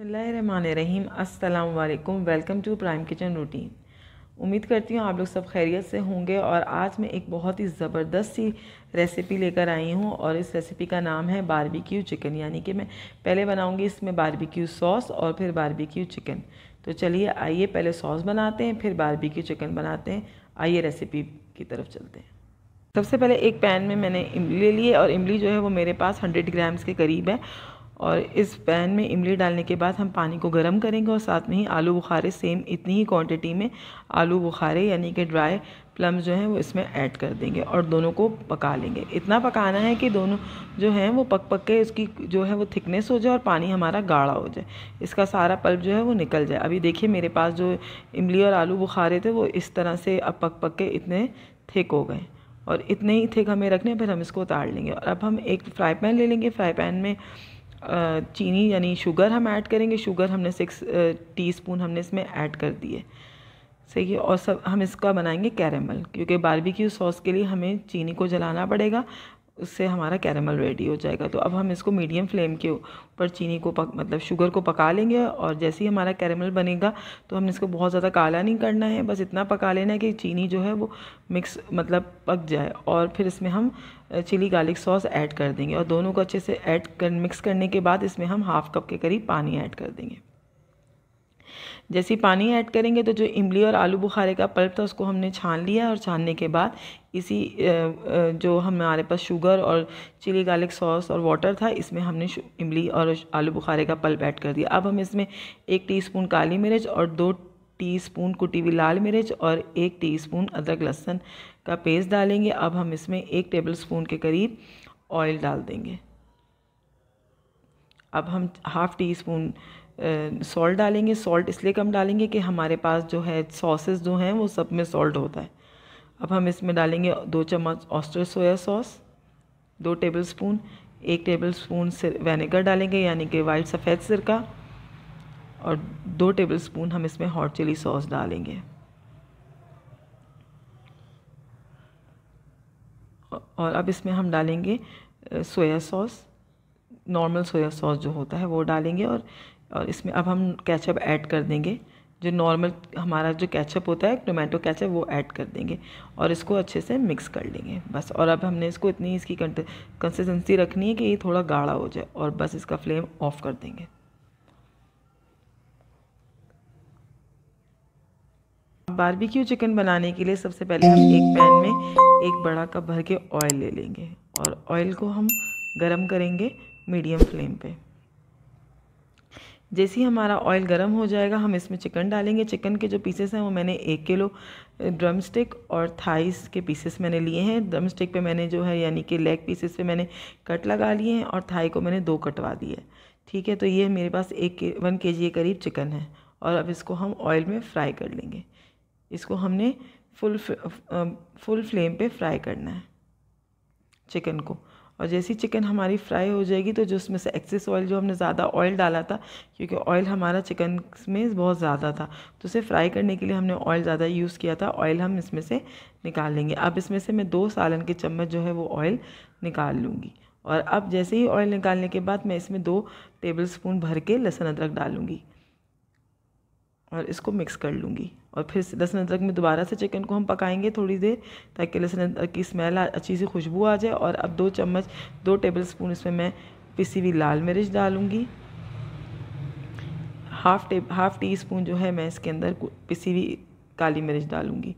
बसमीम अल्लाम welcome to Prime Kitchen routine उम्मीद करती हूँ आप लोग सब खैरियत से होंगे और आज मैं एक बहुत ही ज़बरदस्त सी रेसिपी लेकर आई हूँ और इस रेसिपी का नाम है बारबेक्यू चिकन यानी कि मैं पहले बनाऊँगी इसमें बारबेक्यू सॉस और फिर बारबेक्यू चिकन तो चलिए आइए पहले सॉस बनाते हैं फिर बारबेक्यू चिकन बनाते हैं आइए रेसिपी की तरफ चलते हैं सबसे पहले एक पैन में मैंने इमली ले लिए और इमली जो है वो मेरे पास हंड्रेड ग्राम्स के करीब है और इस पैन में इमली डालने के बाद हम पानी को गर्म करेंगे और साथ में ही आलू बुखारे सेम इतनी ही क्वांटिटी में आलू बुखारे यानी कि ड्राई प्लम जो हैं वो इसमें ऐड कर देंगे और दोनों को पका लेंगे इतना पकाना है कि दोनों जो हैं वो पक पक के उसकी जो है वो थिकनेस हो जाए और पानी हमारा गाढ़ा हो जाए इसका सारा पल्प जो है वो निकल जाए अभी देखिए मेरे पास जो इमली और आलू बुखारे थे वो इस तरह से अब पक पक के इतने थिक हो गए और इतने ही थिक हमें रखने फिर हम इसको उतार लेंगे और अब हम एक फ्राई पैन ले लेंगे फ्राई पैन में चीनी यानी शुगर हम ऐड करेंगे शुगर हमने सिक्स टीस्पून हमने इसमें ऐड कर दिए सही है और सब हम इसका बनाएंगे कैरेमल क्योंकि बारबेक्यू सॉस के लिए हमें चीनी को जलाना पड़ेगा उससे हमारा कैरमल रेडी हो जाएगा तो अब हम इसको मीडियम फ्लेम के ऊपर चीनी को पक मतलब शुगर को पका लेंगे और जैसे ही हमारा कैरमल बनेगा तो हमने इसको बहुत ज़्यादा काला नहीं करना है बस इतना पका लेना है कि चीनी जो है वो मिक्स मतलब पक जाए और फिर इसमें हम चिली गार्लिक सॉस ऐड कर देंगे और दोनों को अच्छे से ऐड कर मिक्स करने के बाद इसमें हम हाफ़ कप के करीब पानी ऐड कर देंगे जैसे पानी ऐड करेंगे तो जो इमली और आलू बुखारे का पल्प था उसको हमने छान लिया और छानने के बाद इसी जो हमारे पास शुगर और चिली गार्लिक सॉस और वाटर था इसमें हमने इमली और आलू बुखारे का पल्प ऐड कर दिया अब हम इसमें एक टीस्पून काली मिर्च और दो टीस्पून कुटी हुई लाल मिर्च और एक टीस्पून अदरक लहसुन का पेस्ट डालेंगे अब हम इसमें एक टेबल स्पून के करीब ऑयल डाल देंगे अब हम हाफ़ टी स्पून सॉल्ट डालेंगे सॉल्ट इसलिए कम डालेंगे कि हमारे पास जो है सॉसेस जो हैं वो सब में सॉल्ट होता है अब हम इसमें डालेंगे दो चम्मच ऑस्टर सोया सॉस दो टेबल स्पून एक टेबल स्पून वेनेगर डालेंगे यानी कि वाइट सफ़ेद सिरका और दो टेबल स्पून हम इसमें हॉट चिली सॉस डालेंगे और अब इसमें हम डालेंगे soya sauce normal soya sauce जो होता है वो डालेंगे और और इसमें अब हम कैचअप ऐड कर देंगे जो नॉर्मल हमारा जो कैचअप होता है टोमेटो कैचअप वो ऐड कर देंगे और इसको अच्छे से मिक्स कर लेंगे बस और अब हमने इसको इतनी इसकी कंसिस्टेंसी रखनी है कि ये थोड़ा गाढ़ा हो जाए और बस इसका फ्लेम ऑफ कर देंगे बारबेक्यू चिकन बनाने के लिए सबसे पहले हम एक पैन में एक बड़ा कप भर के ऑयल ले लेंगे और ऑयल को हम गरम करेंगे मीडियम फ्लेम पे जैसे ही हमारा ऑयल गर्म हो जाएगा हम इसमें चिकन डालेंगे चिकन के जो पीसेस हैं वो मैंने एक किलो ड्रम स्टिक और थाइस के पीसेस मैंने लिए हैं ड्रम स्टिक पे मैंने जो है यानी कि लेग पीसेस पे मैंने कट लगा लिए हैं और थाई को मैंने दो कटवा दिए ठीक है तो ये मेरे पास एक के वन के जी के करीब चिकन है और अब इसको हम ऑयल में फ्राई कर लेंगे इसको हमने फुल फुल फ्लेम पे फ्राई करना है चिकन को और जैसी चिकन हमारी फ्राई हो जाएगी तो जो उसमें से एक्सेस ऑयल जो हमने ज़्यादा ऑयल डाला था क्योंकि ऑयल हमारा चिकन में बहुत ज़्यादा था तो उसे फ्राई करने के लिए हमने ऑयल ज़्यादा यूज़ किया था ऑयल हम इसमें से निकाल लेंगे अब इसमें से मैं दो सालन के चम्मच जो है वो ऑयल निकाल लूँगी और अब जैसे ही ऑयल निकालने के बाद मैं इसमें दो टेबल स्पून भर के लहसुन अदरक डालूँगी और इसको मिक्स कर लूँगी और फिर लहसुन अदरक में दोबारा से चिकन को हम पकाएंगे थोड़ी देर ताकि लहसुन अदरक की स्मेल अच्छी सी खुशबू आ जाए और अब दो चम्मच दो टेबल स्पून इसमें मैं पिसी हुई लाल मिर्च डालूँगी हाफ टे हाफ टी स्पून जो है मैं इसके अंदर पिसी हुई काली मिर्च डालूँगी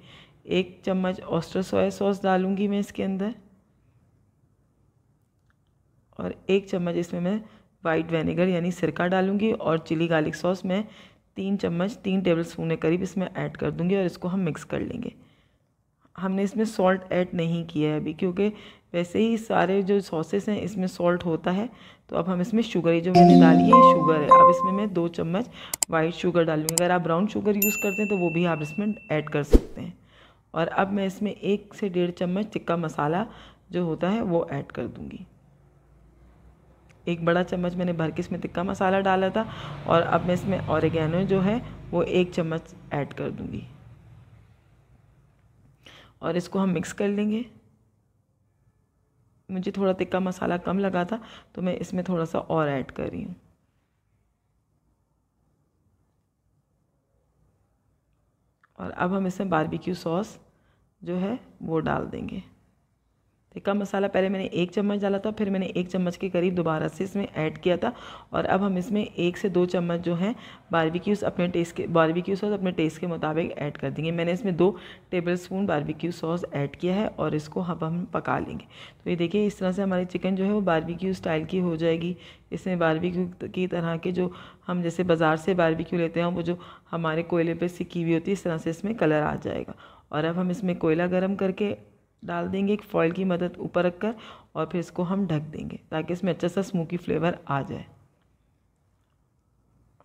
एक चम्मच ऑस्टर सोया सॉस डालूँगी मैं इसके अंदर और एक चम्मच इसमें मैं वाइट वेनेगर यानी सिरका डालूँगी और चिली गार्लिक सॉस मैं तीन चम्मच तीन टेबल स्पून के करीब इसमें ऐड कर दूंगी और इसको हम मिक्स कर लेंगे हमने इसमें सॉल्ट ऐड नहीं किया है अभी क्योंकि वैसे ही सारे जो सॉसेस हैं इसमें सॉल्ट होता है तो अब हम इसमें शुगर ही जो मैंने डाली है शुगर है अब इसमें मैं दो चम्मच वाइट शुगर डालूँगी अगर आप ब्राउन शुगर यूज़ करते हैं तो वो भी आप इसमें ऐड कर सकते हैं और अब मैं इसमें एक से डेढ़ चम्मच टिक्का मसाला जो होता है वो ऐड कर दूँगी एक बड़ा चम्मच मैंने भर के इसमें टिक्का मसाला डाला था और अब मैं इसमें औरगैनो जो है वो एक चम्मच ऐड कर दूँगी और इसको हम मिक्स कर लेंगे मुझे थोड़ा तिक्का मसाला कम लगा था तो मैं इसमें थोड़ा सा और ऐड कर रही हूँ और अब हम इसमें बारबेक्यू सॉस जो है वो डाल देंगे तिक्का तो मसाला पहले मैंने एक चम्मच डाला था फिर मैंने एक चम्मच के करीब दोबारा से इसमें ऐड किया था और अब हम इसमें एक से दो चम्मच जो है बारबेक्यू अपने टेस्ट के बारबेक्यू सॉस अपने टेस्ट के मुताबिक ऐड कर देंगे मैंने इसमें दो tablespoon barbecue sauce add किया है और इसको अब हम पका लेंगे तो ये देखिए इस तरह से हमारी चिकन जो है वो बारबेक्यू स्टाइल की हो जाएगी इसमें बारबेक्यू की तरह के जो हम जैसे बाज़ार से बारबेक्यू लेते हैं वो जो हमारे कोयले पर सिकी हुई होती है इस तरह से इसमें कलर आ जाएगा और अब हम इसमें कोयला गरम करके डाल देंगे एक फॉइल की मदद ऊपर रख कर और फिर इसको हम ढक देंगे ताकि इसमें अच्छा सा स्मोकी फ्लेवर आ जाए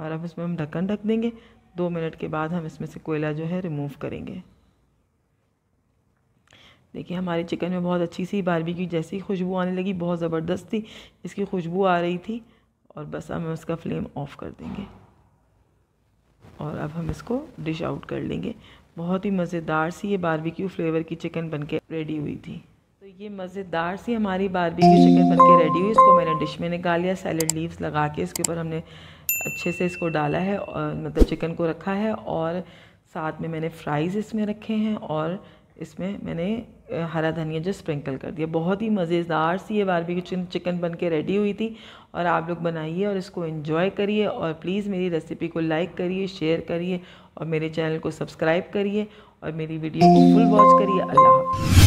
और अब इसमें हम ढक्कन ढक देंगे दो मिनट के बाद हम इसमें से कोयला जो है रिमूव करेंगे देखिए हमारी चिकन में बहुत अच्छी सी बारबेक्यू जैसी खुशबू आने लगी बहुत ज़बरदस्त थी इसकी खुशबू आ रही थी और बस हम इसका फ्लेम ऑफ़ कर देंगे और अब हम इसको डिश आउट कर लेंगे बहुत ही मज़ेदार सी ये बारबेक्यू फ्लेवर की चिकन बनके रेडी हुई थी तो ये मज़ेदार सी हमारी बारबेक्यू चिकन बनके रेडी हुई इसको मैंने डिश में निकाल लिया सैलड लीव्स लगा के इसके ऊपर हमने अच्छे से इसको डाला है और मतलब चिकन को रखा है और साथ में मैंने फ्राइज़ इसमें रखे हैं और इसमें मैंने हरा धनिया जो स्प्रिंकल कर दिया बहुत ही मज़ेदार सी ये बारबेक्यू चिकन बन के रेडी हुई थी और आप लोग बनाइए और इसको इन्जॉय करिए और प्लीज़ मेरी रेसिपी को लाइक करिए शेयर करिए और मेरे चैनल को सब्सक्राइब करिए और मेरी वीडियो को फुल वॉच करिए अल्लाह